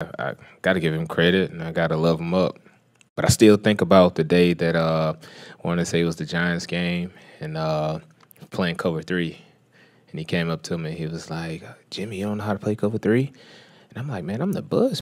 I, I got to give him credit and I got to love him up. But I still think about the day that uh, I want to say it was the Giants game and uh, playing cover three. And he came up to me. He was like, Jimmy, you don't know how to play cover three? And I'm like, man, I'm the buzz